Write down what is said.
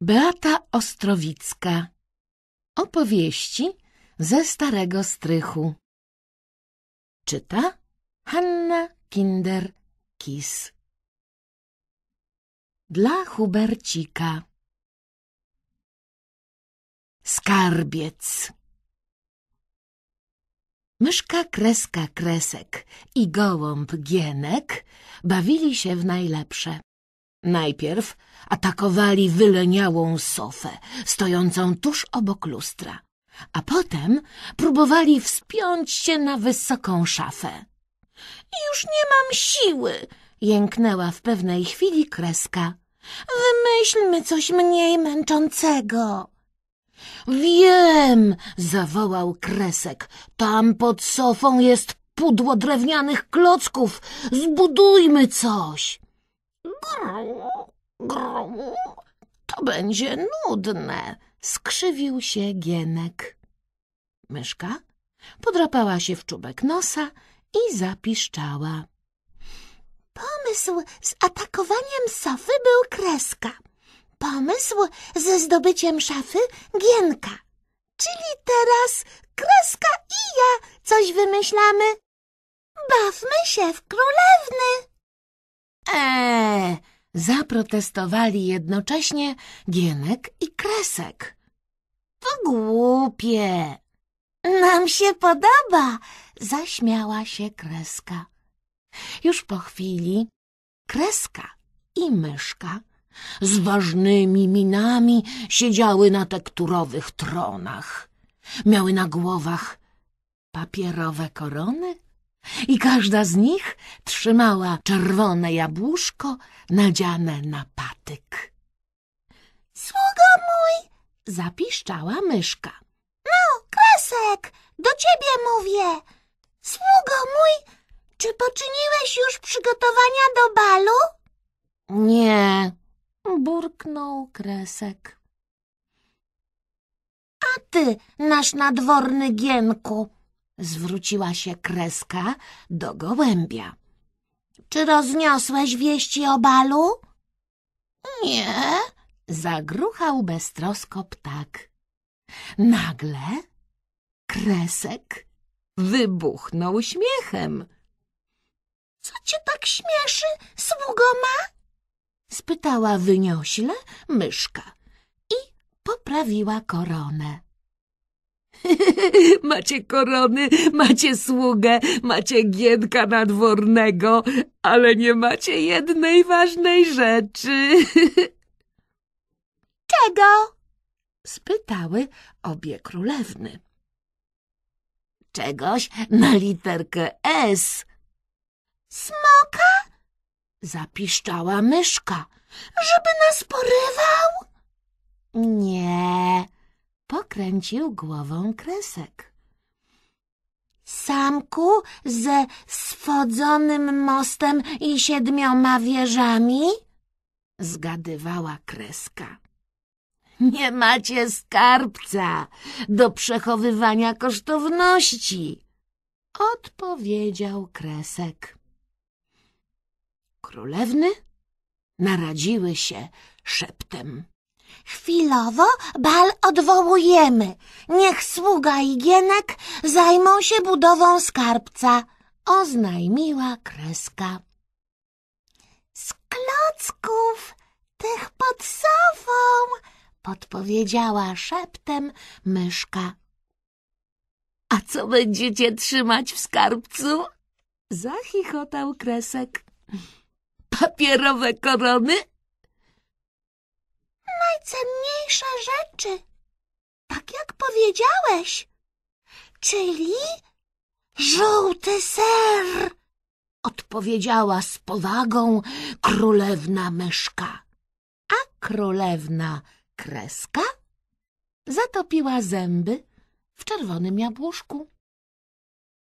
Beata Ostrowicka Opowieści ze Starego Strychu Czyta Hanna Kinder-Kiss Dla Hubercika Skarbiec Myszka Kreska Kresek i gołąb Gienek bawili się w najlepsze. Najpierw atakowali wyleniałą sofę, stojącą tuż obok lustra, a potem próbowali wspiąć się na wysoką szafę. Już nie mam siły, jęknęła w pewnej chwili kreska. Wymyślmy coś mniej męczącego. Wiem, zawołał kresek. Tam pod sofą jest pudło drewnianych klocków. Zbudujmy coś. Gru, gru, to będzie nudne, skrzywił się Gienek. Myszka podrapała się w czubek nosa i zapiszczała. Pomysł z atakowaniem Sofy był kreska. Pomysł ze zdobyciem szafy Gienka. Czyli teraz kreska i ja coś wymyślamy. Bawmy się w królewny. Eee. Zaprotestowali jednocześnie Gienek i Kresek. To głupie! Nam się podoba! Zaśmiała się Kreska. Już po chwili Kreska i Myszka z ważnymi minami siedziały na tekturowych tronach. Miały na głowach papierowe korony i każda z nich trzymała czerwone jabłuszko nadziane na patyk. — Sługo mój! — zapiszczała myszka. — No, kresek, do ciebie mówię. Sługo mój, czy poczyniłeś już przygotowania do balu? — Nie — burknął kresek. — A ty, nasz nadworny gienku! Zwróciła się kreska do gołębia. Czy rozniosłeś wieści o balu? Nie, zagruchał beztrosko ptak. Nagle kresek wybuchnął śmiechem. Co cię tak śmieszy, sługoma? spytała wyniośle myszka i poprawiła koronę. macie korony, macie sługę, macie giedka nadwornego, ale nie macie jednej ważnej rzeczy. Czego? spytały obie królewny. Czegoś na literkę S. Smoka? zapiszczała myszka. Żeby nas porywał? Nie pokręcił głową kresek. Samku ze swodzonym mostem i siedmioma wieżami? Zgadywała kreska. Nie macie skarbca do przechowywania kosztowności, odpowiedział kresek. Królewny naradziły się szeptem. Chwilowo bal odwołujemy. Niech sługa i Gienek zajmą się budową skarbca, oznajmiła kreska. Z klocków, tych pod sofą, podpowiedziała szeptem myszka. A co będziecie trzymać w skarbcu? Zachichotał kresek. Papierowe korony? najcenniejsze rzeczy, tak jak powiedziałeś, czyli żółty ser, odpowiedziała z powagą królewna myszka. A królewna kreska zatopiła zęby w czerwonym jabłuszku.